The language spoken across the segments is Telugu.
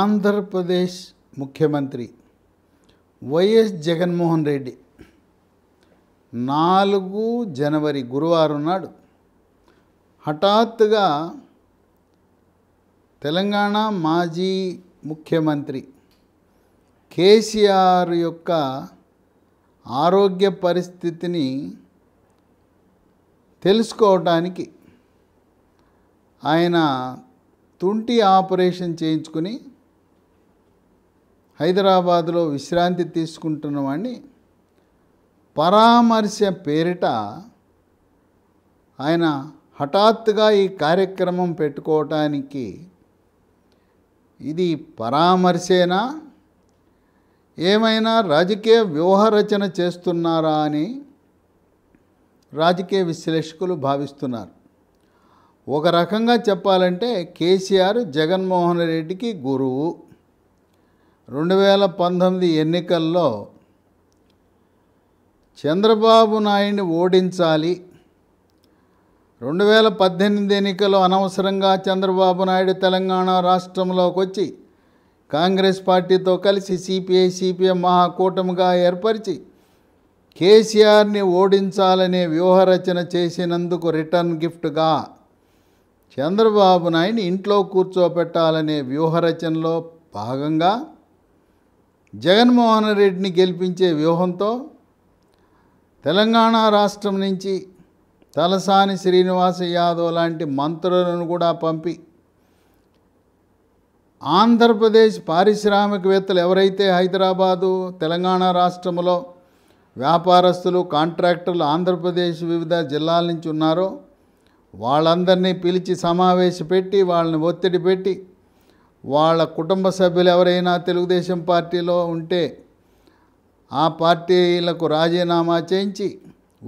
ఆంధ్రప్రదేశ్ ముఖ్యమంత్రి వైఎస్ జగన్మోహన్ రెడ్డి నాలుగు జనవరి గురువారం నాడు హఠాత్తుగా తెలంగాణ మాజీ ముఖ్యమంత్రి కేసీఆర్ యొక్క ఆరోగ్య పరిస్థితిని తెలుసుకోవటానికి ఆయన తుంటి ఆపరేషన్ చేయించుకుని హైదరాబాదులో విశ్రాంతి తీసుకుంటున్న వాడిని పరామర్శ పేరిట ఆయన హఠాత్తుగా ఈ కార్యక్రమం పెట్టుకోవటానికి ఇది పరామర్శేనా ఏమైనా రాజకీయ వ్యూహరచన చేస్తున్నారా అని రాజకీయ విశ్లేషకులు భావిస్తున్నారు ఒక రకంగా చెప్పాలంటే కేసీఆర్ జగన్మోహన్ రెడ్డికి గురువు రెండు వేల పంతొమ్మిది ఎన్నికల్లో చంద్రబాబు నాయుడిని ఓడించాలి రెండు వేల పద్దెనిమిది ఎన్నికలు అనవసరంగా చంద్రబాబు నాయుడు తెలంగాణ రాష్ట్రంలోకి వచ్చి కాంగ్రెస్ పార్టీతో కలిసి సిపిఐ సిపిఎం మహాకూటమిగా ఏర్పరిచి కేసీఆర్ని ఓడించాలనే వ్యూహరచన చేసినందుకు రిటర్న్ గిఫ్ట్గా చంద్రబాబు నాయుడిని ఇంట్లో కూర్చోపెట్టాలనే వ్యూహరచనలో భాగంగా జగన్మోహన్ రెడ్డిని గెలిపించే వ్యూహంతో తెలంగాణ రాష్ట్రం నుంచి తలసాని శ్రీనివాస యాదవ్ లాంటి మంత్రులను కూడా పంపి ఆంధ్రప్రదేశ్ పారిశ్రామికవేత్తలు ఎవరైతే హైదరాబాదు తెలంగాణ రాష్ట్రంలో వ్యాపారస్తులు కాంట్రాక్టర్లు ఆంధ్రప్రదేశ్ వివిధ జిల్లాల నుంచి ఉన్నారో వాళ్ళందరినీ పిలిచి సమావేశపెట్టి వాళ్ళని ఒత్తిడి పెట్టి వాళ్ళ కుటుంబ సభ్యులు ఎవరైనా తెలుగుదేశం పార్టీలో ఉంటే ఆ పార్టీలకు రాజీనామా చేయించి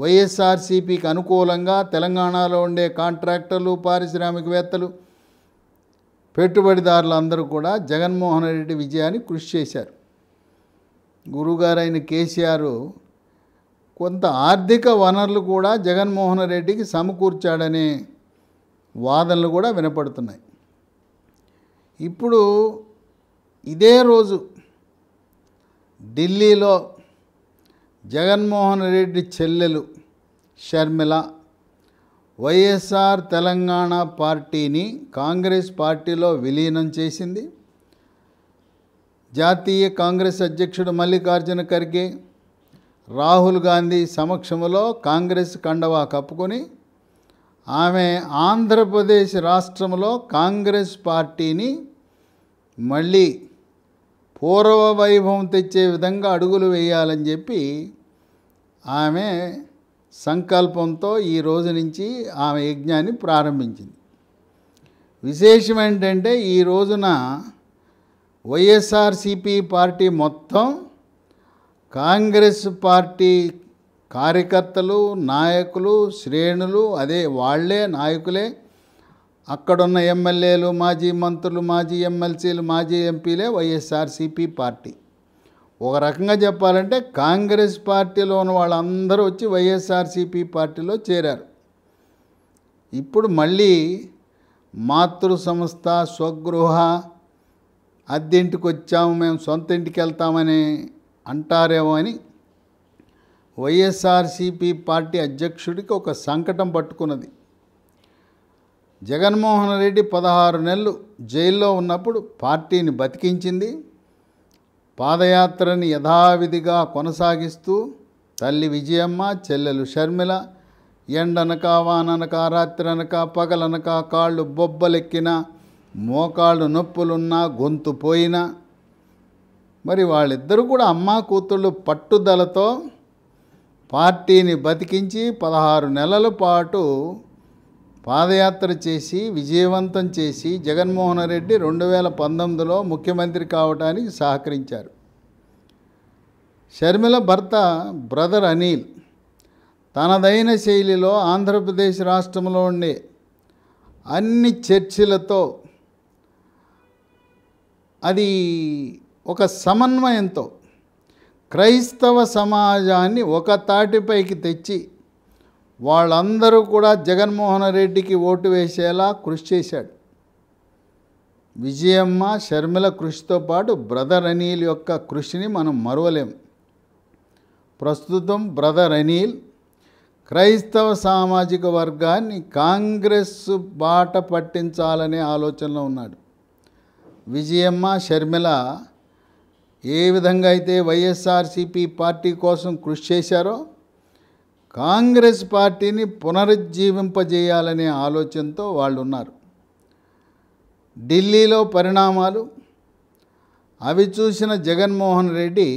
వైఎస్ఆర్సీపీకి అనుకూలంగా తెలంగాణలో ఉండే కాంట్రాక్టర్లు పారిశ్రామికవేత్తలు పెట్టుబడిదారులు అందరూ కూడా జగన్మోహన్ రెడ్డి విజయాన్ని కృషి చేశారు గురుగారైన కేసీఆర్ కొంత ఆర్థిక వనరులు కూడా జగన్మోహన్ రెడ్డికి సమకూర్చాడనే వాదనలు కూడా వినపడుతున్నాయి ఇప్పుడు ఇదే రోజు ఢిల్లీలో జగన్మోహన్ రెడ్డి చెల్లెలు షర్మిల వైఎస్ఆర్ తెలంగాణ పార్టీని కాంగ్రెస్ పార్టీలో విలీనం చేసింది జాతీయ కాంగ్రెస్ అధ్యక్షుడు మల్లికార్జున ఖర్గే రాహుల్ గాంధీ సమక్షంలో కాంగ్రెస్ కండవా కప్పుకొని ఆమె ఆంధ్రప్రదేశ్ రాష్ట్రంలో కాంగ్రెస్ పార్టీని మళ్ళీ పూర్వ వైభవం తెచ్చే విధంగా అడుగులు వేయాలని చెప్పి ఆమె సంకల్పంతో ఈ రోజు నుంచి ఆమె యజ్ఞాన్ని ప్రారంభించింది విశేషం ఏంటంటే ఈ రోజున వైఎస్ఆర్సిపి పార్టీ మొత్తం కాంగ్రెస్ పార్టీ కార్యకర్తలు నాయకులు శ్రేణులు అదే వాళ్లే నాయకులే అక్కడున్న ఎమ్మెల్యేలు మాజీ మంత్రులు మాజీ ఎమ్మెల్సీలు మాజీ ఎంపీలే వైఎస్ఆర్సీపీ పార్టీ ఒక రకంగా చెప్పాలంటే కాంగ్రెస్ పార్టీలో ఉన్న వాళ్ళందరూ వచ్చి వైఎస్ఆర్సీపీ పార్టీలో చేరారు ఇప్పుడు మళ్ళీ మాతృ సంస్థ స్వగృహ అద్దెంటికి వచ్చాము మేము సొంత ఇంటికి వెళ్తామని అంటారేమో అని వైఎస్ఆర్సీపీ పార్టీ అధ్యక్షుడికి ఒక సంకటం పట్టుకున్నది జగన్మోహన్ రెడ్డి పదహారు నెలలు జైల్లో ఉన్నప్పుడు పార్టీని బతికించింది పాదయాత్రని యథావిధిగా కొనసాగిస్తూ తల్లి విజయమ్మ చెల్లెలు షర్మిల ఎండనక వాననక రాత్రనక పగలనక కాళ్ళు బొబ్బలెక్కిన మోకాళ్ళు నొప్పులున్నా గొంతు పోయినా మరి వాళ్ళిద్దరూ కూడా అమ్మ కూతుళ్ళు పట్టుదలతో పార్టీని బతికించి పదహారు నెలల పాటు పాదయాత్ర చేసి విజయవంతం చేసి జగన్మోహన్ రెడ్డి రెండు వేల పంతొమ్మిదిలో ముఖ్యమంత్రి కావడానికి సహకరించారు షర్మిల భర్త బ్రదర్ అనిల్ తనదైన శైలిలో ఆంధ్రప్రదేశ్ రాష్ట్రంలో ఉండే అన్ని చర్చిలతో అది ఒక సమన్వయంతో క్రైస్తవ సమాజాన్ని ఒక తాటిపైకి తెచ్చి వాళ్ళందరూ కూడా జగన్మోహన్ రెడ్డికి ఓటు వేసేలా కృషి చేశాడు విజయమ్మ షర్మిల కృషితో పాటు బ్రదర్ అనిల్ యొక్క కృషిని మనం మరువలేం ప్రస్తుతం బ్రదర్ అనిల్ క్రైస్తవ సామాజిక వర్గాన్ని కాంగ్రెస్ బాట పట్టించాలనే ఆలోచనలో ఉన్నాడు విజయమ్మ షర్మిల ఏ విధంగా అయితే వైఎస్ఆర్సీపీ పార్టీ కోసం కృషి చేశారో కాంగ్రెస్ పార్టీని పునరుజ్జీవింపజేయాలనే ఆలోచనతో వాళ్ళు ఉన్నారు ఢిల్లీలో పరిణామాలు అవి చూసిన జగన్మోహన్ రెడ్డి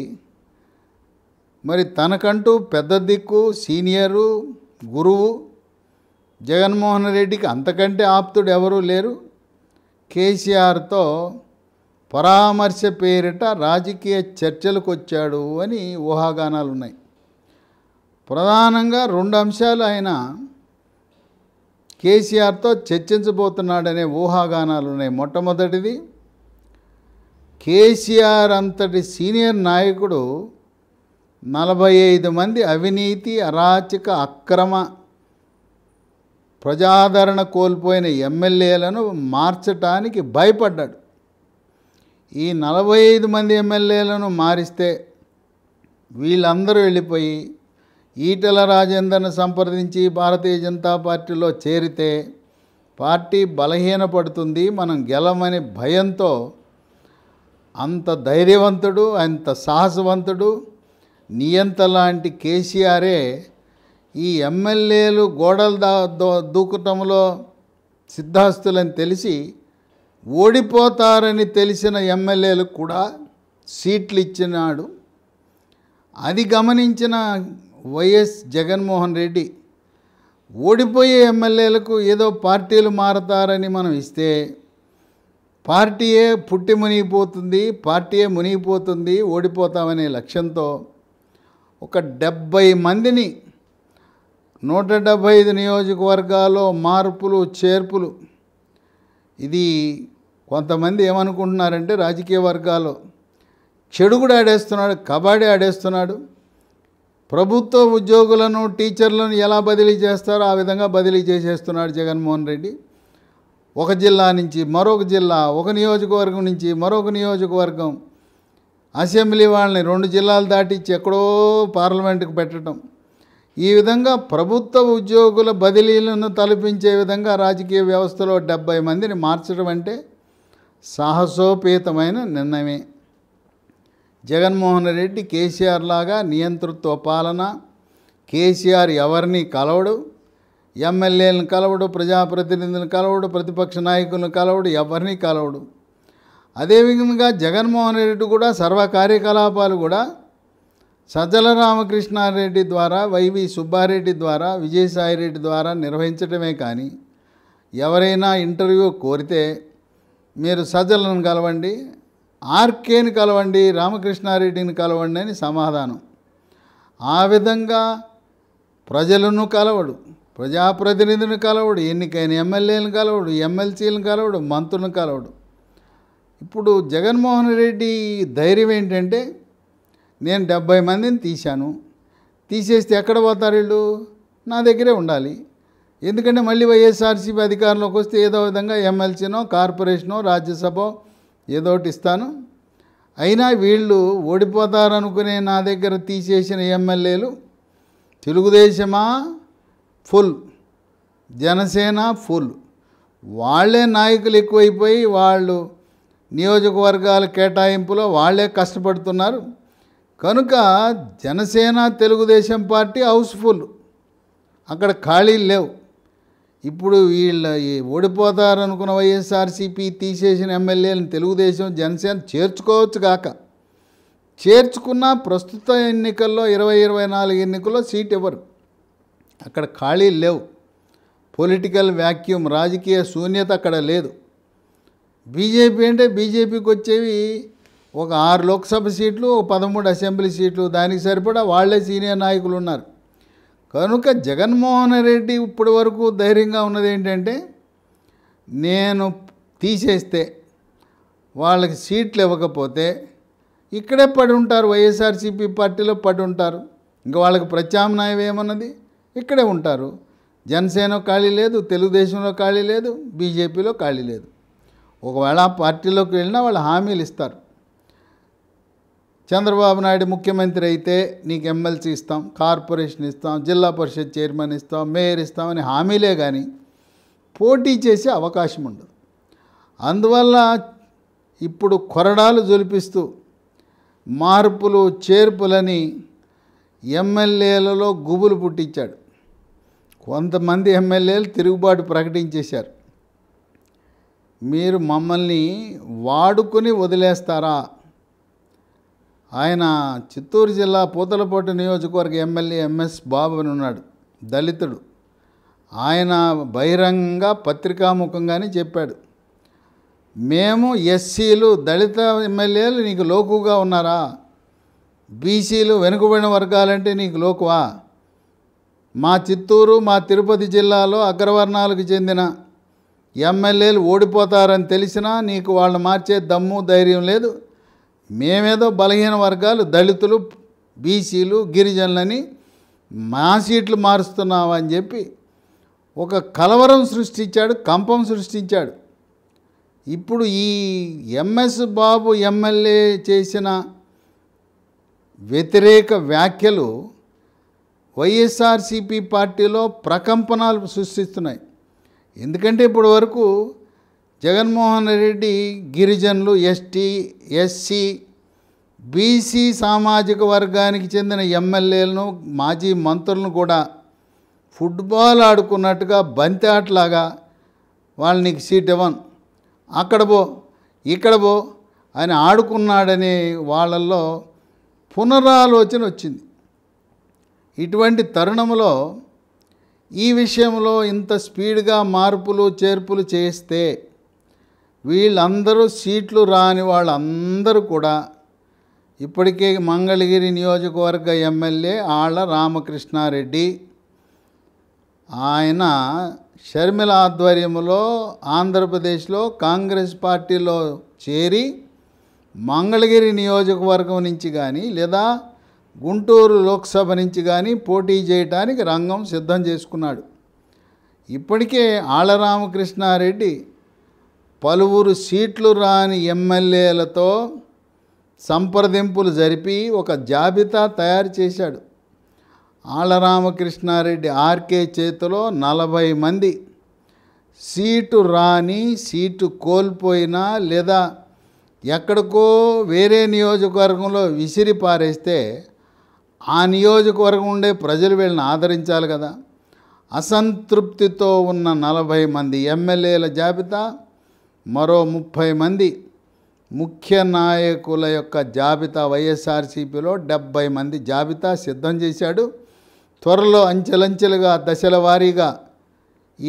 మరి తనకంటూ పెద్ద దిక్కు సీనియరు గురువు జగన్మోహన్ రెడ్డికి అంతకంటే ఆప్తుడు ఎవరూ లేరు కేసీఆర్తో పరామర్శ పేరిట రాజకీయ చర్చలకు వచ్చాడు అని ఊహాగానాలు ఉన్నాయి ప్రధానంగా రెండు అంశాలు ఆయన కేసీఆర్తో చర్చించబోతున్నాడనే ఊహాగానాలు ఉన్నాయి మొట్టమొదటిది కేసీఆర్ అంతటి సీనియర్ నాయకుడు నలభై ఐదు మంది అవినీతి అరాచక అక్రమ ప్రజాదరణ కోల్పోయిన ఎమ్మెల్యేలను మార్చటానికి భయపడ్డాడు ఈ నలభై ఐదు మంది ఎమ్మెల్యేలను మారిస్తే వీళ్ళందరూ వెళ్ళిపోయి ఈటల రాజేందర్ను సంప్రదించి భారతీయ జనతా పార్టీలో చేరితే పార్టీ బలహీనపడుతుంది మనం గెలమని భయంతో అంత ధైర్యవంతుడు అంత సాహసవంతుడు నియంత లాంటి కేసీఆరే ఈ ఎమ్మెల్యేలు గోడల దా దూకటంలో సిద్ధాస్తులని తెలిసి ఓడిపోతారని తెలిసిన ఎమ్మెల్యేలకు కూడా సీట్లు ఇచ్చినాడు అది గమనించిన వైఎస్ జగన్మోహన్ రెడ్డి ఓడిపోయే ఎమ్మెల్యేలకు ఏదో పార్టీలు మారతారని మనం ఇస్తే పార్టీయే పుట్టి మునిగిపోతుంది పార్టీయే మునిగిపోతుంది ఓడిపోతామనే లక్ష్యంతో ఒక డెబ్భై మందిని నూట డెబ్భై ఐదు నియోజకవర్గాల్లో మార్పులు చేర్పులు ఇది కొంతమంది ఏమనుకుంటున్నారంటే రాజకీయ వర్గాలు చెడు కూడా ఆడేస్తున్నాడు కబడ్డీ ఆడేస్తున్నాడు ప్రభుత్వ ఉద్యోగులను టీచర్లను ఎలా బదిలీ చేస్తారో ఆ విధంగా బదిలీ చేసేస్తున్నాడు జగన్మోహన్ రెడ్డి ఒక జిల్లా నుంచి మరొక జిల్లా ఒక నియోజకవర్గం నుంచి మరొక నియోజకవర్గం అసెంబ్లీ వాళ్ళని రెండు జిల్లాలు దాటించి ఎక్కడో పార్లమెంటుకు పెట్టడం ఈ విధంగా ప్రభుత్వ ఉద్యోగుల బదిలీలను తలపించే విధంగా రాజకీయ వ్యవస్థలో డెబ్బై మందిని మార్చడం అంటే సాహసోపేతమైన నిర్ణయమే జగన్మోహన్ రెడ్డి కేసీఆర్ లాగా నియంతృత్వ పాలన కేసీఆర్ ఎవరిని కలవడు ఎమ్మెల్యేలను కలవడు ప్రజాప్రతినిధులను కలవడు ప్రతిపక్ష నాయకులను కలవడు ఎవరిని కలవడు అదేవిధంగా జగన్మోహన్ రెడ్డి కూడా సర్వ కార్యకలాపాలు కూడా సజ్జల రామకృష్ణారెడ్డి ద్వారా వైవి సుబ్బారెడ్డి ద్వారా విజయసాయిరెడ్డి ద్వారా నిర్వహించడమే కానీ ఎవరైనా ఇంటర్వ్యూ కోరితే మీరు సజ్జలను కలవండి ఆర్కేని కలవండి రామకృష్ణారెడ్డిని కలవండి అని సమాధానం ఆ విధంగా ప్రజలను కలవడు ప్రజాప్రతినిధిని కలవడు ఎన్నికైన ఎమ్మెల్యేలను కలవడు ఎమ్మెల్సీలను కలవడు మంత్రులను కలవడు ఇప్పుడు జగన్మోహన్ రెడ్డి ధైర్యం ఏంటంటే నేను డెబ్భై మందిని తీశాను తీసేస్తే ఎక్కడ పోతారు వీళ్ళు నా దగ్గరే ఉండాలి ఎందుకంటే మళ్ళీ వైఎస్ఆర్సీపీ అధికారంలోకి వస్తే ఏదో విధంగా ఎమ్మెల్సీనో కార్పొరేషనో రాజ్యసభ ఏదో ఒకటి ఇస్తాను అయినా వీళ్ళు ఓడిపోతారనుకునే నా దగ్గర తీసేసిన ఎమ్మెల్యేలు తెలుగుదేశమా ఫుల్ జనసేన ఫుల్ వాళ్ళే నాయకులు ఎక్కువైపోయి వాళ్ళు నియోజకవర్గాల కేటాయింపులో వాళ్ళే కష్టపడుతున్నారు కనుక జనసేన తెలుగుదేశం పార్టీ హౌస్ఫుల్ అక్కడ ఖాళీలు లేవు ఇప్పుడు వీళ్ళ ఓడిపోతారనుకున్న వైఎస్ఆర్సీపీ తీసేసిన ఎమ్మెల్యేలను తెలుగుదేశం జనసేన చేర్చుకోవచ్చు కాక చేర్చుకున్న ప్రస్తుత ఎన్నికల్లో ఇరవై ఇరవై నాలుగు ఎన్నికల్లో సీట్ ఇవ్వరు అక్కడ ఖాళీలు లేవు పొలిటికల్ వ్యాక్యూమ్ రాజకీయ శూన్యత అక్కడ లేదు బీజేపీ అంటే బీజేపీకి వచ్చేవి ఒక ఆరు లోక్సభ సీట్లు పదమూడు అసెంబ్లీ సీట్లు దానికి సరిపడా వాళ్లే సీనియర్ నాయకులు ఉన్నారు కనుక జగన్మోహన్ రెడ్డి ఇప్పటి వరకు ధైర్యంగా ఉన్నది ఏంటంటే నేను తీసేస్తే వాళ్ళకి సీట్లు ఇవ్వకపోతే ఇక్కడే పడి ఉంటారు వైఎస్ఆర్సీపీ పార్టీలో పడి ఉంటారు ఇంకా వాళ్ళకి ప్రత్యామ్నాయం ఏమన్నది ఇక్కడే ఉంటారు జనసేన ఖాళీ లేదు తెలుగుదేశంలో ఖాళీ లేదు బీజేపీలో ఖాళీ లేదు ఒకవేళ పార్టీలోకి వెళ్ళినా వాళ్ళు హామీలు ఇస్తారు చంద్రబాబు నాయుడు ముఖ్యమంత్రి అయితే నీకు ఎమ్మెల్సీ ఇస్తాం కార్పొరేషన్ ఇస్తాం జిల్లా పరిషత్ చైర్మన్ ఇస్తాం మేయర్ ఇస్తామని హామీలే కానీ పోటీ చేసే అవకాశం ఉండదు అందువల్ల ఇప్పుడు కొరడాలు జొలిపిస్తూ మార్పులు చేర్పులని ఎమ్మెల్యేలలో గుబులు పుట్టించాడు కొంతమంది ఎమ్మెల్యేలు తిరుగుబాటు ప్రకటించేశారు మీరు మమ్మల్ని వాడుకొని వదిలేస్తారా ఆయన చిత్తూరు జిల్లా పూతలపోటు నియోజకవర్గ ఎమ్మెల్యే ఎంఎస్ బాబు అని ఉన్నాడు దళితుడు ఆయన బహిరంగంగా పత్రికాముఖంగానే చెప్పాడు మేము ఎస్సీలు దళిత ఎమ్మెల్యేలు నీకు లోకుగా ఉన్నారా బీసీలు వెనుకబడిన వర్గాలంటే నీకు లోకువా మా చిత్తూరు మా తిరుపతి జిల్లాలో అగ్రవర్ణాలకు చెందిన ఎమ్మెల్యేలు ఓడిపోతారని తెలిసినా నీకు వాళ్ళు మార్చే దమ్ము ధైర్యం లేదు మేమేదో బలహీన వర్గాలు దళితులు బీసీలు గిరిజనులని మా సీట్లు మారుస్తున్నావు అని చెప్పి ఒక కలవరం సృష్టించాడు కంపం సృష్టించాడు ఇప్పుడు ఈ ఎంఎస్ బాబు ఎమ్మెల్యే చేసిన వ్యతిరేక వ్యాఖ్యలు వైఎస్ఆర్సిపి పార్టీలో ప్రకంపనలు సృష్టిస్తున్నాయి ఎందుకంటే ఇప్పటి వరకు జగన్మోహన్ రెడ్డి గిరిజనులు ఎస్టీ ఎస్సీ బీసీ సామాజిక వర్గానికి చెందిన ఎమ్మెల్యేలను మాజీ మంత్రులను కూడా ఫుట్బాల్ ఆడుకున్నట్టుగా బంతి ఆటలాగా వాళ్ళు నీకు సీట్ ఇవ్వను అక్కడ పో ఇక్కడ పో అని ఆడుకున్నాడనే వాళ్ళల్లో పునరాలోచన వచ్చింది ఇటువంటి తరుణంలో ఈ విషయంలో ఇంత స్పీడ్గా మార్పులు చేర్పులు చేస్తే వీళ్ళందరూ సీట్లు రాని వాళ్ళందరూ కూడా ఇప్పటికే మంగళగిరి నియోజకవర్గ ఎమ్మెల్యే ఆళ్ళ రామకృష్ణారెడ్డి ఆయన షర్మిల ఆధ్వర్యంలో ఆంధ్రప్రదేశ్లో కాంగ్రెస్ పార్టీలో చేరి మంగళగిరి నియోజకవర్గం నుంచి కానీ లేదా గుంటూరు లోక్సభ నుంచి కానీ పోటీ చేయడానికి రంగం సిద్ధం చేసుకున్నాడు ఇప్పటికే ఆళ్ళ రామకృష్ణారెడ్డి పలువురు సీట్లు రాని ఎమ్మెల్యేలతో సంప్రదింపులు జరిపి ఒక జాబితా తయారు చేశాడు ఆళ్లరామకృష్ణారెడ్డి ఆర్కే చేతిలో నలభై మంది సీటు రాని సీటు కోల్పోయినా లేదా ఎక్కడికో వేరే నియోజకవర్గంలో విసిరి పారేస్తే ఆ నియోజకవర్గం ఉండే ప్రజలు వీళ్ళని ఆదరించాలి కదా అసంతృప్తితో ఉన్న నలభై మంది ఎమ్మెల్యేల జాబితా మరో ముప్పై మంది ముఖ్య నాయకుల యొక్క జాబితా వైఎస్ఆర్సీపీలో డెబ్బై మంది జాబితా సిద్ధం చేశాడు త్వరలో అంచెలంచెలుగా దశల వారీగా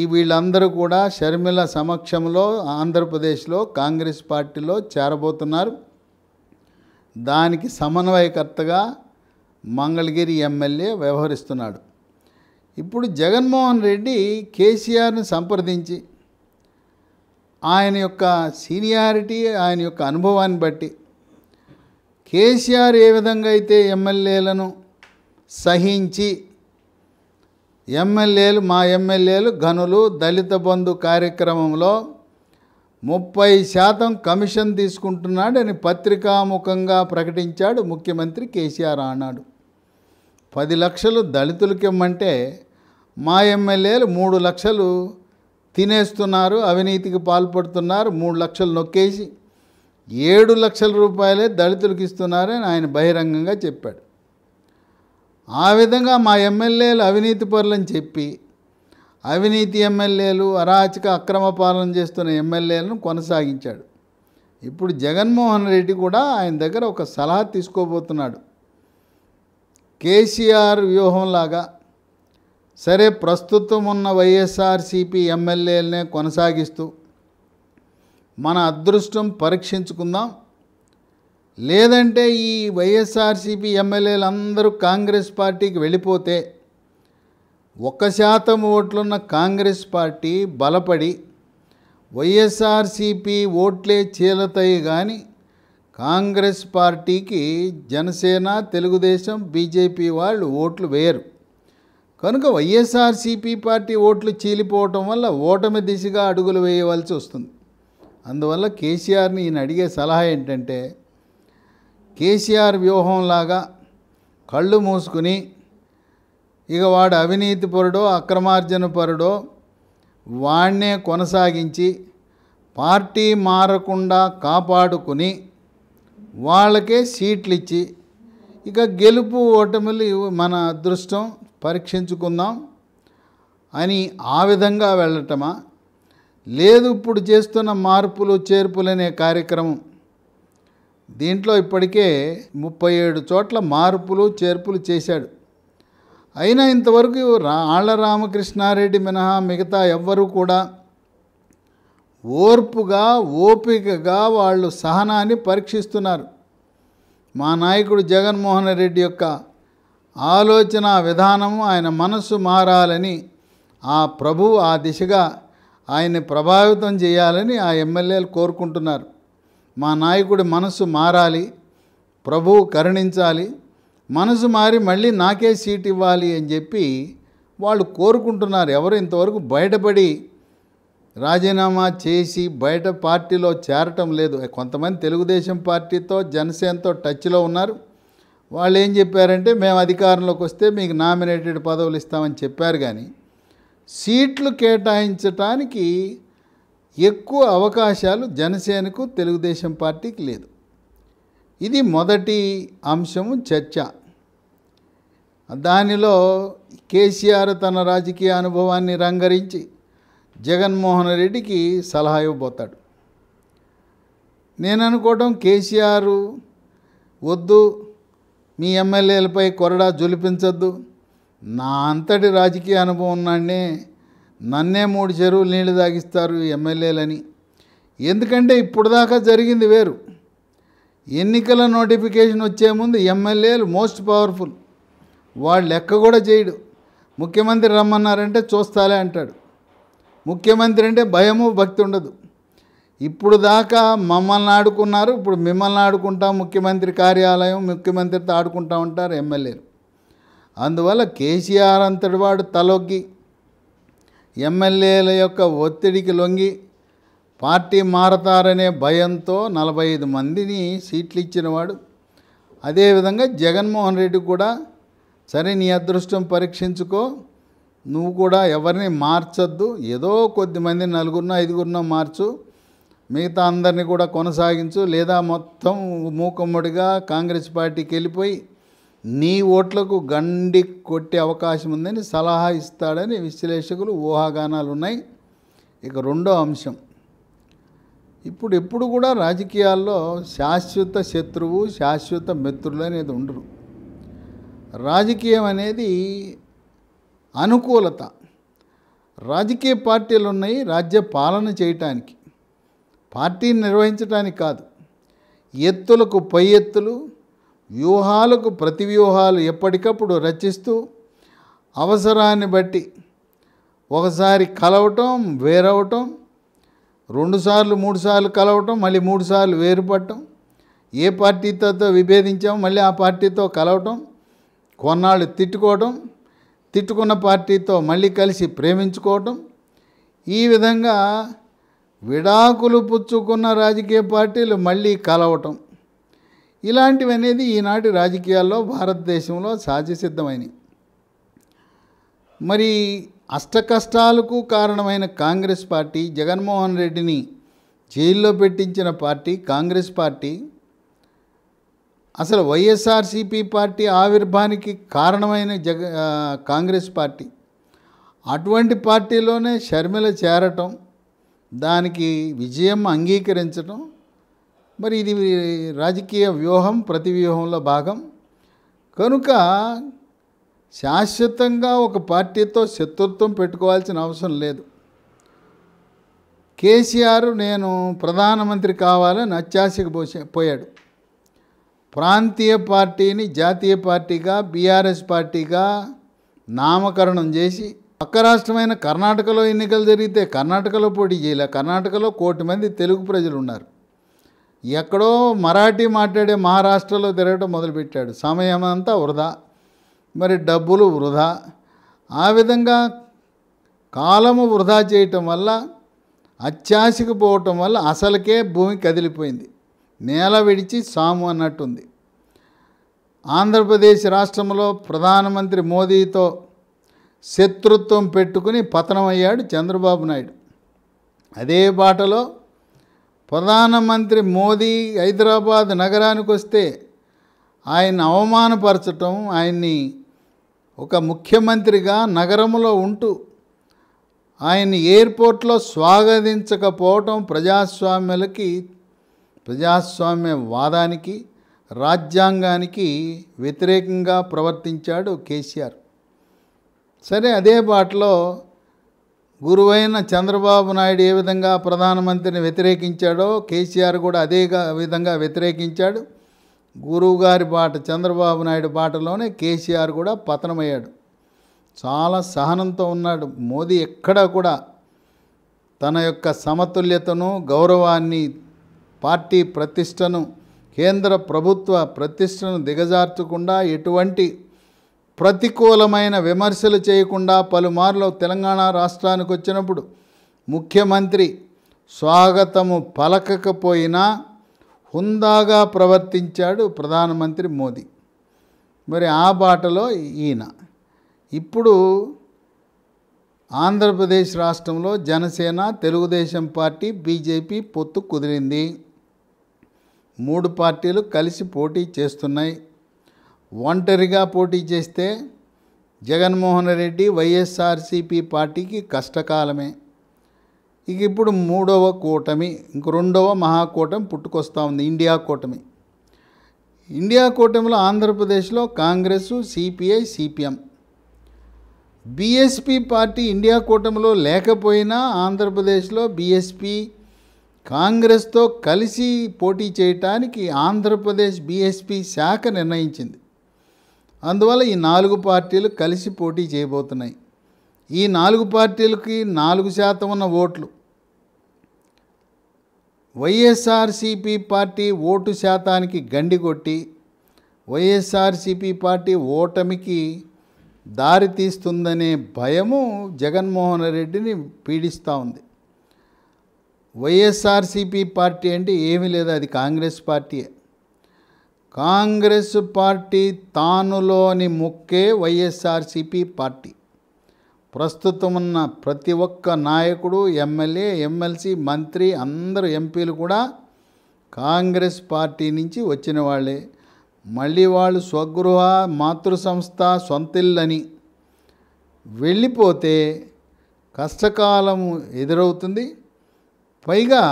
ఈ వీళ్ళందరూ కూడా షర్మిల సమక్షంలో ఆంధ్రప్రదేశ్లో కాంగ్రెస్ పార్టీలో చేరబోతున్నారు దానికి సమన్వయకర్తగా మంగళగిరి ఎమ్మెల్యే వ్యవహరిస్తున్నాడు ఇప్పుడు జగన్మోహన్ రెడ్డి కేసీఆర్ను సంప్రదించి ఆయన యొక్క సీనియారిటీ ఆయన యొక్క అనుభవాన్ని బట్టి కేసీఆర్ ఏ విధంగా అయితే ఎమ్మెల్యేలను సహించి ఎమ్మెల్యేలు మా ఎమ్మెల్యేలు గనులు దళిత బంధు కార్యక్రమంలో ముప్పై శాతం కమిషన్ తీసుకుంటున్నాడని పత్రికాముఖంగా ప్రకటించాడు ముఖ్యమంత్రి కేసీఆర్ అన్నాడు పది లక్షలు దళితులకి ఇమ్మంటే మా ఎమ్మెల్యేలు మూడు లక్షలు తినేస్తున్నారు అవినీతికి పాల్పడుతున్నారు మూడు లక్షలు నొక్కేసి ఏడు లక్షల రూపాయలే దళితులకు ఇస్తున్నారని ఆయన బహిరంగంగా చెప్పాడు ఆ విధంగా మా ఎమ్మెల్యేలు అవినీతి పరులని చెప్పి అవినీతి ఎమ్మెల్యేలు అరాచక అక్రమ పాలన చేస్తున్న ఎమ్మెల్యేలను కొనసాగించాడు ఇప్పుడు జగన్మోహన్ రెడ్డి కూడా ఆయన దగ్గర ఒక సలహా తీసుకోబోతున్నాడు కేసీఆర్ వ్యూహంలాగా సరే ప్రస్తుతం ఉన్న వైఎస్ఆర్సీపీ ఎమ్మెల్యేలనే కొనసాగిస్తూ మన అదృష్టం పరీక్షించుకుందాం లేదంటే ఈ వైఎస్ఆర్సీపీ ఎమ్మెల్యేలు అందరూ కాంగ్రెస్ పార్టీకి వెళ్ళిపోతే ఒక శాతం ఓట్లున్న కాంగ్రెస్ పార్టీ బలపడి వైఎస్ఆర్సీపీ ఓట్లే చీలతాయి కానీ కాంగ్రెస్ పార్టీకి జనసేన తెలుగుదేశం బీజేపీ వాళ్ళు ఓట్లు వేయరు కనుక వైఎస్ఆర్సీపీ పార్టీ ఓట్లు చీలిపోవటం వల్ల ఓటమి దిశగా అడుగులు వేయవలసి వస్తుంది అందువల్ల కేసీఆర్ని ఈయన అడిగే సలహా ఏంటంటే కేసీఆర్ వ్యూహంలాగా కళ్ళు మూసుకుని ఇక వాడు అవినీతి పరుడో అక్రమార్జన పరుడో వాణ్ణే కొనసాగించి పార్టీ మారకుండా కాపాడుకుని వాళ్ళకే సీట్లు ఇచ్చి ఇక గెలుపు ఓటములు మన అదృష్టం పరీక్షించుకుందాం అని ఆ విధంగా వెళ్ళటమా లేదు ఇప్పుడు చేస్తున్న మార్పులు చేర్పులనే కార్యక్రమం దీంట్లో ఇప్పటికే ముప్పై ఏడు చోట్ల మార్పులు చేర్పులు చేశాడు అయినా ఇంతవరకు రా ఆళ్ళ రామకృష్ణారెడ్డి మినహా మిగతా ఎవ్వరూ కూడా ఓర్పుగా ఓపికగా వాళ్ళు సహనాన్ని పరీక్షిస్తున్నారు మా నాయకుడు జగన్మోహన్ రెడ్డి యొక్క ఆలోచన విధానము ఆయన మనసు మారాలని ఆ ప్రభు ఆ దిశగా ఆయన్ని ప్రభావితం చేయాలని ఆ ఎమ్మెల్యేలు కోరుకుంటున్నారు మా నాయకుడి మనసు మారాలి ప్రభు కరుణించాలి మనసు మారి మళ్ళీ నాకే సీట్ ఇవ్వాలి అని చెప్పి వాళ్ళు కోరుకుంటున్నారు ఎవరు ఇంతవరకు బయటపడి రాజీనామా చేసి బయట పార్టీలో చేరటం లేదు కొంతమంది తెలుగుదేశం పార్టీతో జనసేనతో టచ్లో ఉన్నారు వాళ్ళు ఏం చెప్పారంటే మేము అధికారంలోకి వస్తే మీకు నామినేటెడ్ పదవులు ఇస్తామని చెప్పారు కానీ సీట్లు కేటాయించటానికి ఎక్కువ అవకాశాలు జనసేనకు తెలుగుదేశం పార్టీకి లేదు ఇది మొదటి అంశము చర్చ దానిలో కేసీఆర్ తన రాజకీయ అనుభవాన్ని రంగరించి జగన్మోహన్ రెడ్డికి సలహా ఇవ్వబోతాడు నేను అనుకోవడం కేసీఆర్ వద్దు మీ ఎమ్మెల్యేలపై కొరడా జొలిపించద్దు నా అంతటి రాజకీయ అనుభవం ఉన్నాడే నన్నే మూడు చెరువులు నీళ్లు తాగిస్తారు ఎమ్మెల్యేలని ఎందుకంటే ఇప్పుడు దాకా జరిగింది వేరు ఎన్నికల నోటిఫికేషన్ వచ్చే ముందు ఎమ్మెల్యేలు మోస్ట్ పవర్ఫుల్ వాళ్ళు లెక్క కూడా చేయడు ముఖ్యమంత్రి రమ్మన్నారంటే చూస్తాలే అంటాడు ముఖ్యమంత్రి అంటే భయము భక్తి ఉండదు ఇప్పుడు దాకా మమ్మల్ని ఆడుకున్నారు ఇప్పుడు మిమ్మల్ని ఆడుకుంటాం ముఖ్యమంత్రి కార్యాలయం ముఖ్యమంత్రితో ఆడుకుంటా ఉంటారు ఎమ్మెల్యేలు అందువల్ల కేసీఆర్ అంతటి వాడు తలొగ్గి ఎమ్మెల్యేల యొక్క ఒత్తిడికి లొంగి పార్టీ మారతారనే భయంతో నలభై ఐదు మందిని సీట్లు ఇచ్చినవాడు అదేవిధంగా జగన్మోహన్ రెడ్డి కూడా సరే నీ అదృష్టం పరీక్షించుకో నువ్వు కూడా ఎవరిని మార్చొద్దు ఏదో కొద్దిమంది నలుగురినో ఐదుగురినో మార్చు మిగతా అందరినీ కూడా కొనసాగించు లేదా మొత్తం మూకమ్మడిగా కాంగ్రెస్ పార్టీకి వెళ్ళిపోయి నీ ఓట్లకు గండి కొట్టే అవకాశం ఉందని సలహా ఇస్తాడని విశ్లేషకులు ఊహాగానాలు ఉన్నాయి ఇక రెండో అంశం ఇప్పుడు ఎప్పుడు కూడా రాజకీయాల్లో శాశ్వత శత్రువు శాశ్వత మిత్రులు అనేది ఉండరు రాజకీయం అనేది అనుకూలత రాజకీయ పార్టీలు ఉన్నాయి రాజ్య పాలన చేయటానికి పార్టీని నిర్వహించడానికి కాదు ఎత్తులకు పై ఎత్తులు వ్యూహాలకు ప్రతి వ్యూహాలు ఎప్పటికప్పుడు రచిస్తూ అవసరాన్ని బట్టి ఒకసారి కలవటం వేరవటం రెండుసార్లు మూడుసార్లు కలవటం మళ్ళీ మూడుసార్లు వేరుపడటం ఏ పార్టీతో విభేదించాం మళ్ళీ ఆ పార్టీతో కలవటం కొన్నాళ్ళు తిట్టుకోవటం తిట్టుకున్న పార్టీతో మళ్ళీ కలిసి ప్రేమించుకోవటం ఈ విధంగా విడాకులు పుచ్చుకున్న రాజకీయ పార్టీలు మళ్ళీ కలవటం ఇలాంటివి అనేది ఈనాటి రాజకీయాల్లో భారతదేశంలో సహజసిద్ధమైనవి మరి అష్టకష్టాలకు కారణమైన కాంగ్రెస్ పార్టీ జగన్మోహన్ రెడ్డిని జైల్లో పెట్టించిన పార్టీ కాంగ్రెస్ పార్టీ అసలు వైఎస్ఆర్సీపీ పార్టీ ఆవిర్భానికి కారణమైన జగ కాంగ్రెస్ పార్టీ అటువంటి పార్టీలోనే షర్మిల చేరటం దానికి విజయం అంగీకరించడం మరి ఇది రాజకీయ వ్యూహం ప్రతి వ్యూహంలో భాగం కనుక శాశ్వతంగా ఒక పార్టీతో శత్రుత్వం పెట్టుకోవాల్సిన అవసరం లేదు కేసీఆర్ నేను ప్రధానమంత్రి కావాలని అత్యాశకు పోసే పోయాడు ప్రాంతీయ పార్టీని జాతీయ పార్టీగా బీఆర్ఎస్ పార్టీగా నామకరణం చేసి పక్క రాష్ట్రమైన కర్ణాటకలో ఎన్నికలు జరిగితే కర్ణాటకలో పోటీ చేయలే కర్ణాటకలో కోటి మంది తెలుగు ప్రజలు ఉన్నారు ఎక్కడో మరాఠీ మాట్లాడే మహారాష్ట్రలో తిరగటం మొదలుపెట్టాడు సమయం అంతా వృధా మరి డబ్బులు వృధా ఆ విధంగా కాలము వృధా చేయటం వల్ల అత్యాశకు పోవటం వల్ల అసలుకే భూమి కదిలిపోయింది నేల విడిచి సాము అన్నట్టుంది ఆంధ్రప్రదేశ్ రాష్ట్రంలో ప్రధానమంత్రి మోదీతో శత్రుత్వం పెట్టుకుని పతనమయ్యాడు చంద్రబాబు నాయుడు అదే బాటలో ప్రధానమంత్రి మోదీ హైదరాబాద్ నగరానికి వస్తే ఆయన అవమానపరచటం ఆయన్ని ఒక ముఖ్యమంత్రిగా నగరంలో ఉంటూ ఆయన్ని ఎయిర్పోర్ట్లో స్వాగతించకపోవటం ప్రజాస్వామ్యులకి ప్రజాస్వామ్య వాదానికి రాజ్యాంగానికి వ్యతిరేకంగా ప్రవర్తించాడు కేసీఆర్ సరే అదే బాటలో గురువైన చంద్రబాబు నాయుడు ఏ విధంగా ప్రధానమంత్రిని వ్యతిరేకించాడో కేసీఆర్ కూడా అదే విధంగా వ్యతిరేకించాడు గురువుగారి బాట చంద్రబాబు నాయుడు బాటలోనే కేసీఆర్ కూడా పతనమయ్యాడు చాలా సహనంతో ఉన్నాడు మోదీ ఎక్కడా కూడా తన యొక్క సమతుల్యతను గౌరవాన్ని పార్టీ ప్రతిష్టను కేంద్ర ప్రభుత్వ ప్రతిష్టను దిగజార్చకుండా ఎటువంటి ప్రతికూలమైన విమర్శలు చేయకుండా పలుమార్లు తెలంగాణ రాష్ట్రానికి వచ్చినప్పుడు ముఖ్యమంత్రి స్వాగతము పలకకపోయినా హుందాగా ప్రవర్తించాడు ప్రధానమంత్రి మోదీ మరి ఆ బాటలో ఈయన ఇప్పుడు ఆంధ్రప్రదేశ్ రాష్ట్రంలో జనసేన తెలుగుదేశం పార్టీ బీజేపీ పొత్తు కుదిరింది మూడు పార్టీలు కలిసి పోటీ చేస్తున్నాయి ఒంటరిగా పోటీ చేస్తే జగన్మోహన్ రెడ్డి వైఎస్ఆర్సీపీ పార్టీకి కష్టకాలమే ఇక ఇప్పుడు మూడవ కూటమి ఇంక రెండవ మహాకూటమి పుట్టుకొస్తూ ఉంది ఇండియా కూటమి ఇండియా కూటమిలో ఆంధ్రప్రదేశ్లో Congress CPI CPM BSP party India కూటమిలో లేకపోయినా ఆంధ్రప్రదేశ్లో బీఎస్పీ కాంగ్రెస్తో కలిసి పోటీ చేయటానికి ఆంధ్రప్రదేశ్ బీఎస్పీ శాఖ నిర్ణయించింది అందువల్ల ఈ నాలుగు పార్టీలు కలిసి పోటీ చేయబోతున్నాయి ఈ నాలుగు పార్టీలకి నాలుగు శాతం ఉన్న ఓట్లు వైఎస్ఆర్సీపీ పార్టీ ఓటు శాతానికి గండి కొట్టి వైఎస్ఆర్సీపీ పార్టీ ఓటమికి దారితీస్తుందనే భయము జగన్మోహన్ రెడ్డిని పీడిస్తూ ఉంది వైఎస్ఆర్సీపీ పార్టీ అంటే ఏమీ లేదు అది కాంగ్రెస్ పార్టీయే కాంగ్రెస్ పార్టీ తానులోని ముక్కే వైఎస్ఆర్సిపి పార్టీ ప్రస్తుతం ఉన్న ప్రతి ఒక్క నాయకుడు ఎమ్మెల్యే ఎమ్మెల్సీ మంత్రి అందరు ఎంపీలు కూడా కాంగ్రెస్ పార్టీ నుంచి వచ్చిన వాళ్ళే మళ్ళీ వాళ్ళు స్వగృహ మాతృ సంస్థ సొంతిల్లని వెళ్ళిపోతే కష్టకాలం ఎదురవుతుంది పైగా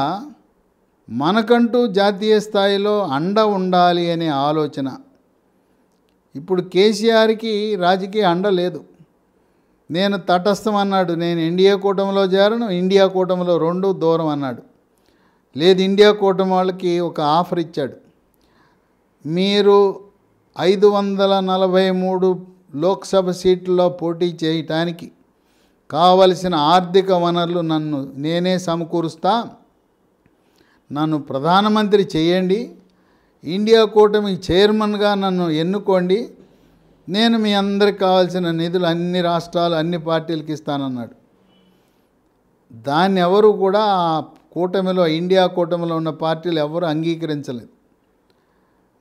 మనకంటూ జాతీయ స్థాయిలో అండ ఉండాలి అనే ఆలోచన ఇప్పుడు కేసీఆర్కి రాజకీయ అండ లేదు నేను తటస్థం అన్నాడు నేను ఇండియా కూటమిలో చేరను ఇండియా కూటమిలో రెండు దూరం అన్నాడు లేదు ఇండియా కూటమి వాళ్ళకి ఒక ఆఫర్ ఇచ్చాడు మీరు ఐదు వందల నలభై మూడు లోక్సభ సీట్లలో పోటీ చేయటానికి కావలసిన ఆర్థిక వనరులు నన్ను నేనే సమకూరుస్తాను నన్ను ప్రధానమంత్రి చేయండి ఇండియా కూటమి చైర్మన్గా నన్ను ఎన్నుకోండి నేను మీ అందరికి కావాల్సిన నిధులు అన్ని రాష్ట్రాలు అన్ని పార్టీలకి ఇస్తానన్నాడు దాన్ని ఎవరు కూడా ఆ కూటమిలో ఇండియా కూటమిలో ఉన్న పార్టీలు ఎవరు అంగీకరించలేదు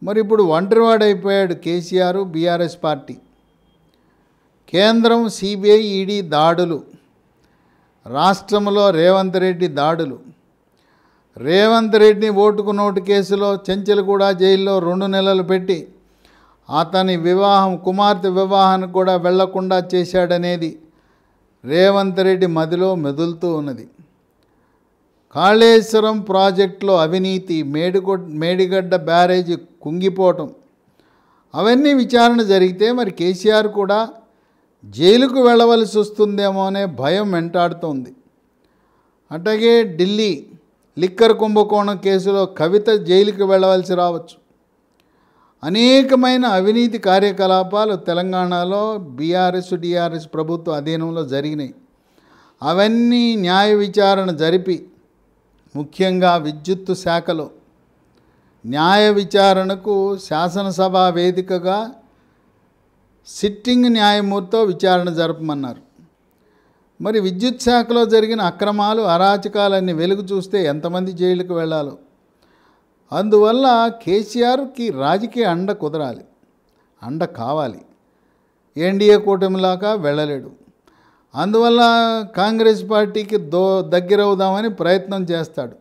మరి ఇప్పుడు ఒంటరివాడైపోయాడు కేసీఆర్ బీఆర్ఎస్ పార్టీ కేంద్రం సిబిఐ ఈడీ దాడులు రాష్ట్రంలో రేవంత్ రెడ్డి దాడులు రేవంత్ రెడ్డిని ఓటుకు నోటు కేసులో కూడా జైల్లో రెండు నెలలు పెట్టి అతని వివాహం కుమార్తె వివాహానికి కూడా వెళ్లకుండా చేశాడనేది రేవంత్ రెడ్డి మదిలో మెదులుతూ ఉన్నది కాళేశ్వరం ప్రాజెక్టులో అవినీతి మేడిగొ మేడిగడ్డ బ్యారేజ్ కుంగిపోవటం అవన్నీ విచారణ జరిగితే మరి కేసీఆర్ కూడా జైలుకు వెళ్ళవలసి వస్తుందేమో అనే భయం వెంటాడుతోంది అట్లాగే ఢిల్లీ లిక్కర్ కుంభకోణం కేసులో కవిత జైలుకి వెళ్ళవలసి రావచ్చు అనేకమైన అవినీతి కార్యకలాపాలు తెలంగాణలో బీఆర్ఎస్ డిఆర్ఎస్ ప్రభుత్వ అధీనంలో జరిగినాయి అవన్నీ న్యాయ విచారణ జరిపి ముఖ్యంగా విద్యుత్తు శాఖలో న్యాయ విచారణకు శాసనసభ వేదికగా సిట్టింగ్ న్యాయమూర్తితో విచారణ జరపమన్నారు మరి విద్యుత్ శాఖలో జరిగిన అక్రమాలు అరాచకాలన్నీ వెలుగు చూస్తే ఎంతమంది జైలుకు వెళ్ళాలో అందువల్ల కేసీఆర్కి రాజకీయ అండ కుదరాలి అండ కావాలి ఎన్డీఏ కూటమిలాగా వెళ్ళలేడు అందువల్ల కాంగ్రెస్ పార్టీకి దో దగ్గరవుదామని ప్రయత్నం చేస్తాడు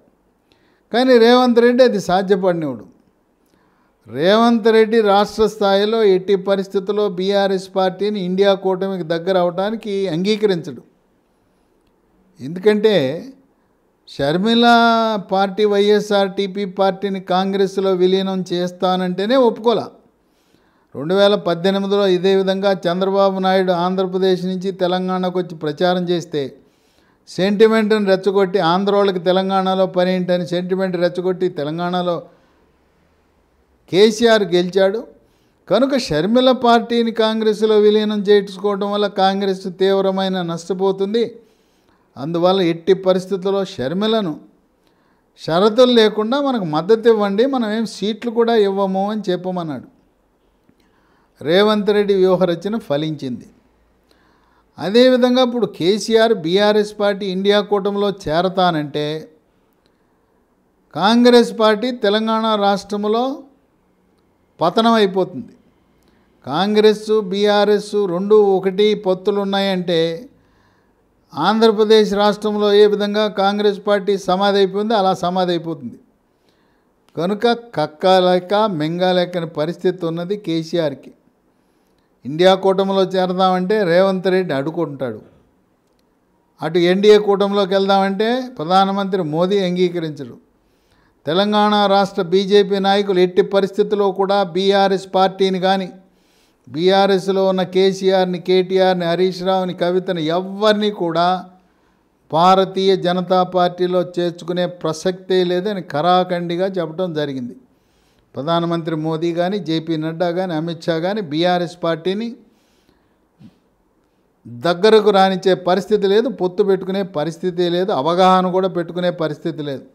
కానీ రేవంత్ రెడ్డి అది సాధ్యపడినవుడు రేవంత్ రెడ్డి రాష్ట్ర స్థాయిలో ఎట్టి పరిస్థితుల్లో బీఆర్ఎస్ పార్టీని ఇండియా కూటమికి దగ్గర అవడానికి అంగీకరించడు ఎందుకంటే షర్మిల పార్టీ వైఎస్ఆర్టీపీ పార్టీని కాంగ్రెస్లో విలీనం చేస్తానంటేనే ఒప్పుకోలే రెండు వేల పద్దెనిమిదిలో ఇదే విధంగా చంద్రబాబు నాయుడు ఆంధ్రప్రదేశ్ నుంచి తెలంగాణకు వచ్చి ప్రచారం చేస్తే సెంటిమెంట్ని రెచ్చగొట్టి ఆంధ్రోళ్ళకి తెలంగాణలో పని ఏంటని సెంటిమెంట్ రెచ్చగొట్టి తెలంగాణలో కేసీఆర్ గెలిచాడు కనుక షర్మిల పార్టీని కాంగ్రెస్లో విలీనం చేసుకోవడం వల్ల కాంగ్రెస్ తీవ్రమైన నష్టపోతుంది అందువల్ల ఎట్టి పరిస్థితుల్లో షర్మిలను షరతులు లేకుండా మనకు మద్దతు ఇవ్వండి మనం ఏం సీట్లు కూడా ఇవ్వము అని చెప్పమన్నాడు రేవంత్ రెడ్డి వ్యూహరచన ఫలించింది అదేవిధంగా ఇప్పుడు కేసీఆర్ బీఆర్ఎస్ పార్టీ ఇండియా కూటమిలో చేరతానంటే కాంగ్రెస్ పార్టీ తెలంగాణ రాష్ట్రంలో పతనం అయిపోతుంది కాంగ్రెస్ బీఆర్ఎస్ రెండు ఒకటి పొత్తులు ఉన్నాయంటే ఆంధ్రప్రదేశ్ రాష్ట్రంలో ఏ విధంగా కాంగ్రెస్ పార్టీ సమాధి అయిపోయిందో అలా సమాధి అయిపోతుంది కనుక కక్కలేక మింగాలేకని పరిస్థితి ఉన్నది కేసీఆర్కి ఇండియా కూటమిలో చేరదామంటే రేవంత్ రెడ్డి అడుగుంటాడు అటు ఎన్డీఏ కూటమిలోకి వెళ్దామంటే ప్రధానమంత్రి మోదీ అంగీకరించడు తెలంగాణ రాష్ట్ర బీజేపీ నాయకులు ఎట్టి పరిస్థితుల్లో కూడా బీఆర్ఎస్ పార్టీని కానీ బీఆర్ఎస్లో ఉన్న కేసీఆర్ని కేటీఆర్ని హరీష్ రావుని కవితని ఎవరిని కూడా భారతీయ జనతా పార్టీలో చేర్చుకునే ప్రసక్తే లేదని కరాఖండిగా చెప్పడం జరిగింది ప్రధానమంత్రి మోదీ కానీ జేపీ నడ్డా కానీ అమిత్ షా కానీ బీఆర్ఎస్ పార్టీని దగ్గరకు రానిచ్చే పరిస్థితి లేదు పొత్తు పెట్టుకునే పరిస్థితి లేదు అవగాహన కూడా పెట్టుకునే పరిస్థితి లేదు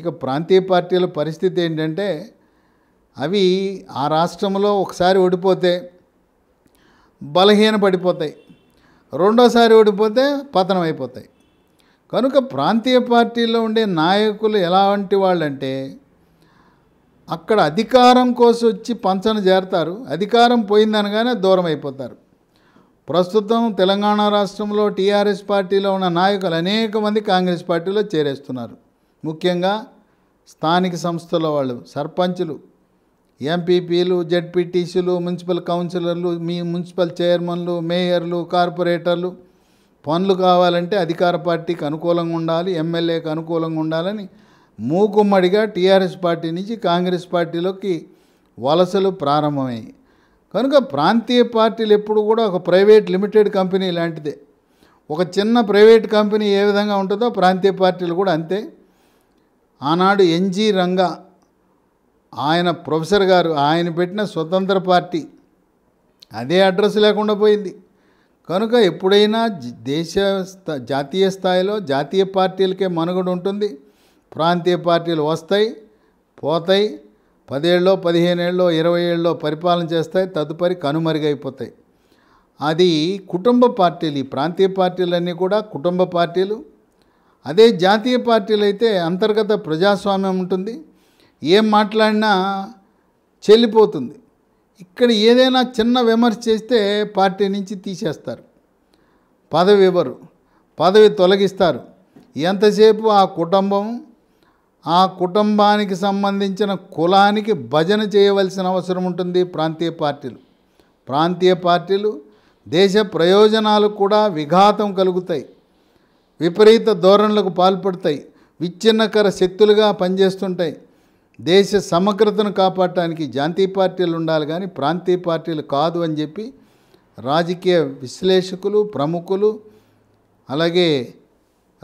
ఇక ప్రాంతీయ పార్టీల పరిస్థితి ఏంటంటే అవి ఆ రాష్ట్రంలో ఒకసారి ఓడిపోతే బలహీన పడిపోతాయి రెండోసారి ఓడిపోతే పతనం అయిపోతాయి కనుక ప్రాంతీయ పార్టీలో ఉండే నాయకులు ఎలాంటి వాళ్ళంటే అక్కడ అధికారం కోసం వచ్చి పంచన చేరతారు అధికారం పోయిందనగానే దూరం అయిపోతారు ప్రస్తుతం తెలంగాణ రాష్ట్రంలో టీఆర్ఎస్ పార్టీలో ఉన్న నాయకులు అనేక మంది కాంగ్రెస్ పార్టీలో చేరేస్తున్నారు ముఖ్యంగా స్థానిక సంస్థల వాళ్ళు సర్పంచులు ఎంపీపీలు జడ్పీటీసీలు మున్సిపల్ కౌన్సిలర్లు మీ మున్సిపల్ చైర్మన్లు మేయర్లు కార్పొరేటర్లు పనులు కావాలంటే అధికార పార్టీకి అనుకూలంగా ఉండాలి ఎమ్మెల్యేకి అనుకూలంగా ఉండాలని మూకుమ్మడిగా టీఆర్ఎస్ పార్టీ నుంచి కాంగ్రెస్ పార్టీలోకి వలసలు ప్రారంభమయ్యాయి కనుక ప్రాంతీయ పార్టీలు ఎప్పుడు కూడా ఒక ప్రైవేట్ లిమిటెడ్ కంపెనీ లాంటిదే ఒక చిన్న ప్రైవేట్ కంపెనీ ఏ విధంగా ఉంటుందో ప్రాంతీయ పార్టీలు కూడా అంతే ఆనాడు ఎన్జీ రంగా ఆయన ప్రొఫెసర్ గారు ఆయన పెట్టిన స్వతంత్ర పార్టీ అదే అడ్రస్ లేకుండా పోయింది కనుక ఎప్పుడైనా దేశ జాతీయ స్థాయిలో జాతీయ పార్టీలకే మనుగడ ఉంటుంది ప్రాంతీయ పార్టీలు వస్తాయి పోతాయి పదేళ్ళలో పదిహేనేళ్ళలో ఇరవై ఏళ్ళలో పరిపాలన చేస్తాయి తదుపరి కనుమరుగైపోతాయి అది కుటుంబ పార్టీలు ఈ ప్రాంతీయ పార్టీలన్నీ కూడా కుటుంబ పార్టీలు అదే జాతీయ పార్టీలు అయితే అంతర్గత ప్రజాస్వామ్యం ఉంటుంది ఏం మాట్లాడినా చెల్లిపోతుంది ఇక్కడ ఏదైనా చిన్న విమర్శ చేస్తే పార్టీ నుంచి తీసేస్తారు పదవి ఇవ్వరు పదవి తొలగిస్తారు ఎంతసేపు ఆ కుటుంబం ఆ కుటుంబానికి సంబంధించిన కులానికి భజన చేయవలసిన అవసరం ఉంటుంది ప్రాంతీయ పార్టీలు ప్రాంతీయ పార్టీలు దేశ ప్రయోజనాలు కూడా విఘాతం కలుగుతాయి విపరీత ధోరణులకు పాల్పడతాయి విచ్ఛిన్నకర శక్తులుగా పనిచేస్తుంటాయి దేశ సమగ్రతను కాపాడటానికి జాతీయ పార్టీలు ఉండాలి కానీ ప్రాంతీయ పార్టీలు కాదు అని చెప్పి రాజకీయ విశ్లేషకులు ప్రముఖులు అలాగే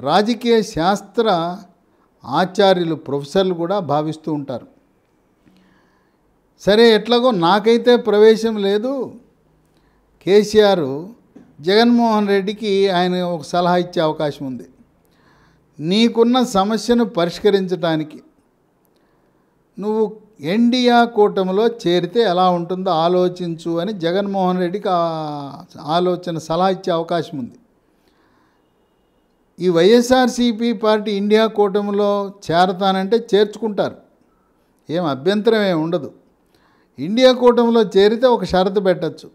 రాజకీయ శాస్త్ర ఆచార్యులు ప్రొఫెసర్లు కూడా భావిస్తూ ఉంటారు సరే ఎట్లాగో నాకైతే ప్రవేశం లేదు కేసీఆర్ జగన్మోహన్ రెడ్డికి ఆయన ఒక సలహా ఇచ్చే అవకాశం ఉంది నీకున్న సమస్యను పరిష్కరించడానికి నువ్వు ఎన్డీఆ కూటమిలో చేరితే ఎలా ఉంటుందో ఆలోచించు అని జగన్మోహన్ రెడ్డికి ఆలోచన సలహా ఇచ్చే అవకాశం ఉంది ఈ వైఎస్ఆర్సీపీ పార్టీ ఇండియా కూటమిలో చేరతానంటే చేర్చుకుంటారు ఏం అభ్యంతరం ఏమి ఉండదు ఇండియా కూటమిలో చేరితే ఒక షరతు పెట్టచ్చు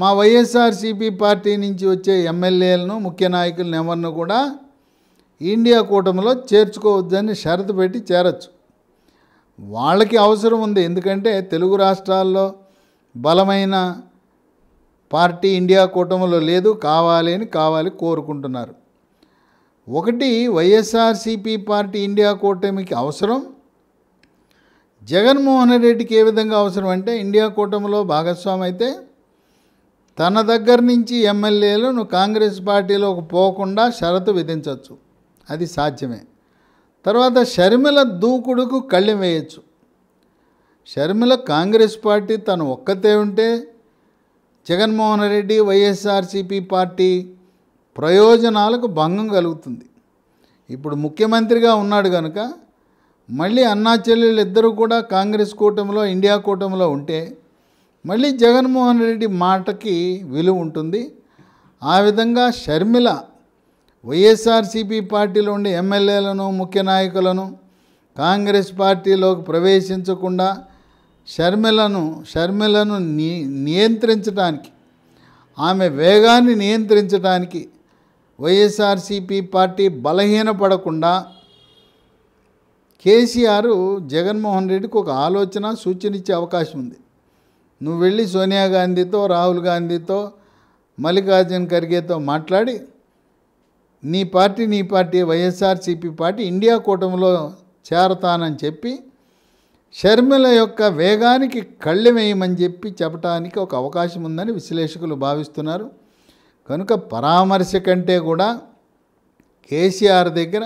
మా వైఎస్ఆర్సీపీ పార్టీ నుంచి వచ్చే ఎమ్మెల్యేలను ముఖ్య నాయకులను ఎవరిని కూడా ఇండియా కూటమిలో చేర్చుకోవద్దని షరతు పెట్టి చేరచ్చు వాళ్ళకి అవసరం ఉంది ఎందుకంటే తెలుగు రాష్ట్రాల్లో బలమైన పార్టీ ఇండియా కూటమిలో లేదు కావాలి అని కావాలి కోరుకుంటున్నారు ఒకటి వైఎస్ఆర్సీపీ పార్టీ ఇండియా కూటమికి అవసరం జగన్మోహన్ రెడ్డికి ఏ విధంగా అవసరం అంటే ఇండియా కూటమిలో భాగస్వామి అయితే తన దగ్గర నుంచి ఎమ్మెల్యేలను కాంగ్రెస్ పార్టీలోకి పోకుండా షరతు విధించవచ్చు అది సాధ్యమే తర్వాత షర్మిల దూకుడుకు కళ్ళెం వేయచ్చు షర్మిల కాంగ్రెస్ పార్టీ తను ఒక్కతే ఉంటే జగన్మోహన్ రెడ్డి వైఎస్ఆర్సీపీ పార్టీ ప్రయోజనాలకు భంగం కలుగుతుంది ఇప్పుడు ముఖ్యమంత్రిగా ఉన్నాడు కనుక మళ్ళీ అన్నా చెల్లెళ్ళు ఇద్దరు కూడా కాంగ్రెస్ కూటమిలో ఇండియా కూటమిలో ఉంటే మళ్ళీ జగన్మోహన్ రెడ్డి మాటకి విలువ ఉంటుంది ఆ విధంగా షర్మిల వైఎస్ఆర్సీపీ పార్టీలో ఉండే ఎమ్మెల్యేలను ముఖ్య నాయకులను కాంగ్రెస్ పార్టీలోకి ప్రవేశించకుండా షర్మిలను షర్మిలను నియంత్రించడానికి ఆమె వేగాన్ని నియంత్రించడానికి వైఎస్ఆర్సీపీ పార్టీ బలహీనపడకుండా కేసీఆర్ జగన్మోహన్ రెడ్డికి ఒక ఆలోచన సూచన ఇచ్చే అవకాశం ఉంది నువ్వు వెళ్ళి సోనియా గాంధీతో రాహుల్ గాంధీతో మల్లికార్జున్ ఖర్గేతో మాట్లాడి నీ పార్టీ నీ పార్టీ వైఎస్ఆర్సీపీ పార్టీ ఇండియా కూటమిలో చేరతానని చెప్పి షర్మిల యొక్క వేగానికి కళ్ళు వేయమని చెప్పి చెప్పడానికి ఒక అవకాశం ఉందని విశ్లేషకులు భావిస్తున్నారు కనుక పరామర్శ కంటే కూడా కేసీఆర్ దగ్గర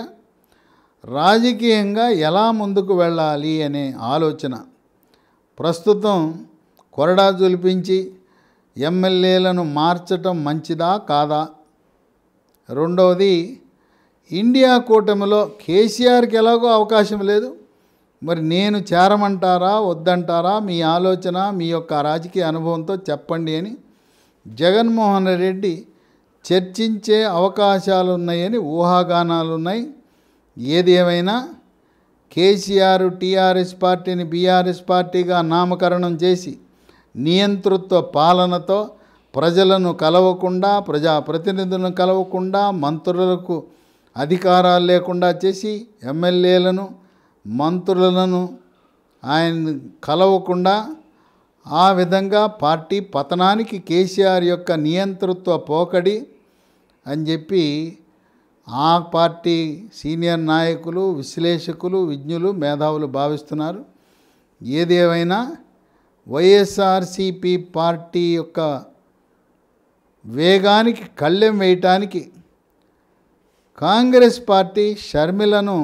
రాజకీయంగా ఎలా ముందుకు వెళ్ళాలి అనే ఆలోచన ప్రస్తుతం కొరడా జులిపించి ఎమ్మెల్యేలను మార్చటం మంచిదా కాదా రెండవది ఇండియా కూటమిలో కేసీఆర్కి ఎలాగో అవకాశం లేదు మరి నేను చేరమంటారా వద్దంటారా మీ ఆలోచన మీ యొక్క రాజకీయ అనుభవంతో చెప్పండి అని జగన్మోహన్ రెడ్డి చర్చించే అవకాశాలు ఉన్నాయని ఊహాగానాలు ఉన్నాయి ఏది ఏమైనా కేసీఆర్ టీఆర్ఎస్ పార్టీని బీఆర్ఎస్ పార్టీగా నామకరణం చేసి నియంతృత్వ పాలనతో ప్రజలను కలవకుండా ప్రజాప్రతినిధులను కలవకుండా మంత్రులకు అధికారాలు లేకుండా చేసి ఎమ్మెల్యేలను మంత్రులను ఆయన కలవకుండా ఆ విధంగా పార్టీ పతనానికి కేసీఆర్ యొక్క నియంతృత్వ పోకడి అని చెప్పి ఆ పార్టీ సీనియర్ నాయకులు విశ్లేషకులు విజ్ఞులు మేధావులు భావిస్తున్నారు ఏదేవైనా వైఎస్ఆర్సిపి పార్టీ యొక్క వేగానికి కళ్ళెం వేయటానికి కాంగ్రెస్ పార్టీ షర్మిలను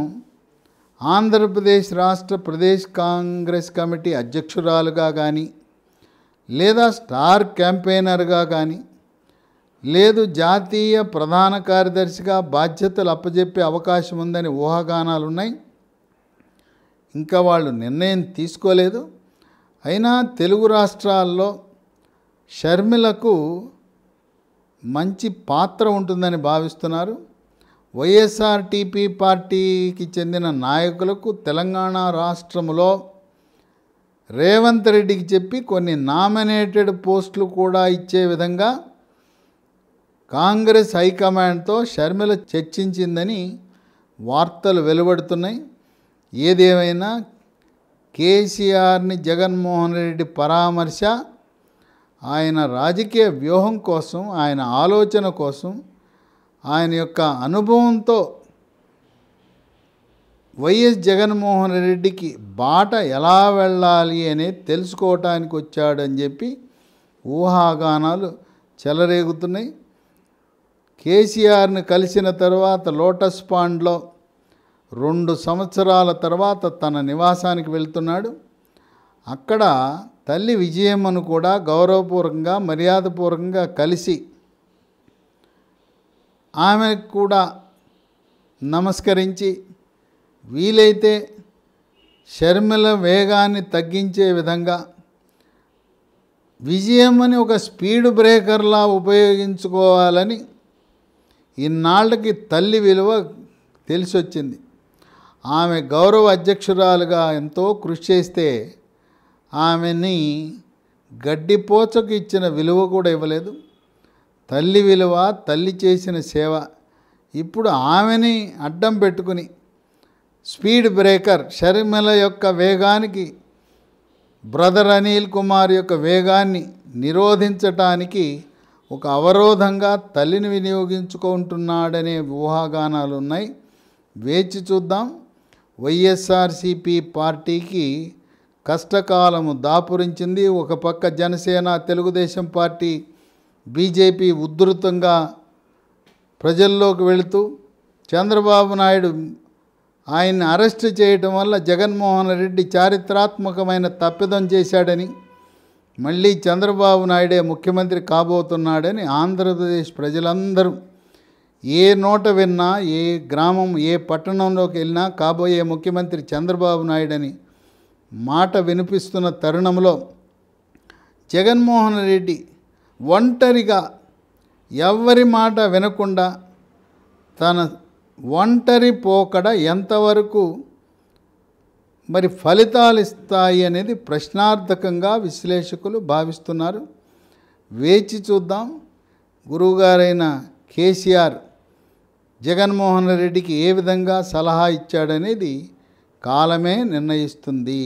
ఆంధ్రప్రదేశ్ రాష్ట్ర ప్రదేశ్ కాంగ్రెస్ కమిటీ అధ్యక్షురాలుగా కానీ లేదా స్టార్ క్యాంపెయినర్గా కానీ లేదు జాతీయ ప్రధాన కార్యదర్శిగా బాధ్యతలు అప్పజెప్పే అవకాశం ఉందని ఊహాగానాలు ఉన్నాయి ఇంకా వాళ్ళు నిర్ణయం తీసుకోలేదు అయినా తెలుగు రాష్ట్రాల్లో షర్మిలకు మంచి పాత్ర ఉంటుందని భావిస్తున్నారు వైఎస్ఆర్టీపీ పార్టీకి చెందిన నాయకులకు తెలంగాణ రాష్ట్రంలో రేవంత్ రెడ్డికి చెప్పి కొన్ని నామినేటెడ్ పోస్టులు కూడా ఇచ్చే విధంగా కాంగ్రెస్ హైకమాండ్తో షర్మిల చర్చించిందని వార్తలు వెలువడుతున్నాయి ఏదేమైనా కేసీఆర్ని జగన్మోహన్ రెడ్డి పరామర్శ ఆయన రాజకీయ వ్యూహం కోసం ఆయన ఆలోచన కోసం ఆయన యొక్క అనుభవంతో వైఎస్ జగన్మోహన్ రెడ్డికి బాట ఎలా వెళ్ళాలి అనేది తెలుసుకోవటానికి వచ్చాడని చెప్పి ఊహాగానాలు చెలరేగుతున్నాయి కేసీఆర్ని కలిసిన తర్వాత లోటస్ పాండ్లో రెండు సంవత్సరాల తర్వాత తన నివాసానికి వెళ్తున్నాడు అక్కడ తల్లి విజయమ్మను కూడా గౌరవపూర్వకంగా మర్యాదపూర్వకంగా కలిసి ఆమె కూడా నమస్కరించి వీలైతే షర్మిల వేగాన్ని తగ్గించే విధంగా విజయమ్మని ఒక స్పీడ్ బ్రేకర్లా ఉపయోగించుకోవాలని ఇన్నాళ్ళకి తల్లి విలువ తెలిసొచ్చింది ఆమె గౌరవ అధ్యక్షురాలుగా ఎంతో కృషి చేస్తే ఆమెని గడ్డిపోచకు ఇచ్చిన విలువ కూడా ఇవ్వలేదు తల్లి విలువ తల్లి చేసిన సేవ ఇప్పుడు ఆమెని అడ్డం పెట్టుకుని స్పీడ్ బ్రేకర్ షర్మిల యొక్క వేగానికి బ్రదర్ అనిల్ కుమార్ యొక్క వేగాన్ని నిరోధించటానికి ఒక అవరోధంగా తల్లిని వినియోగించుకుంటున్నాడనే ఊహాగానాలు ఉన్నాయి వేచి చూద్దాం వైఎస్ఆర్సిపి పార్టీకి కష్టకాలము దాపురించింది ఒక పక్క జనసేన తెలుగుదేశం పార్టీ బీజేపీ ఉధృతంగా ప్రజల్లోకి వెళుతూ చంద్రబాబు నాయుడు ఆయన్ని అరెస్ట్ చేయటం వల్ల జగన్మోహన్ రెడ్డి చారిత్రాత్మకమైన తప్పిదం చేశాడని మళ్ళీ చంద్రబాబు నాయుడే ముఖ్యమంత్రి కాబోతున్నాడని ఆంధ్రప్రదేశ్ ప్రజలందరూ ఏ నోట విన్నా ఏ గ్రామం ఏ పట్టణంలోకి వెళ్ళినా కాబోయే ముఖ్యమంత్రి చంద్రబాబు నాయుడని మాట వినిపిస్తున్న తరుణంలో జగన్మోహన్ రెడ్డి ఒంటరిగా ఎవరి మాట వినకుండా తన ఒంటరి పోకడ ఎంతవరకు మరి ఫలితాలు ఇస్తాయి అనేది ప్రశ్నార్థకంగా విశ్లేషకులు భావిస్తున్నారు వేచి చూద్దాం గురువుగారైన కేసీఆర్ జగన్మోహన్ రెడ్డికి ఏ విధంగా సలహా ఇచ్చాడనేది కాలమే నిర్ణయిస్తుంది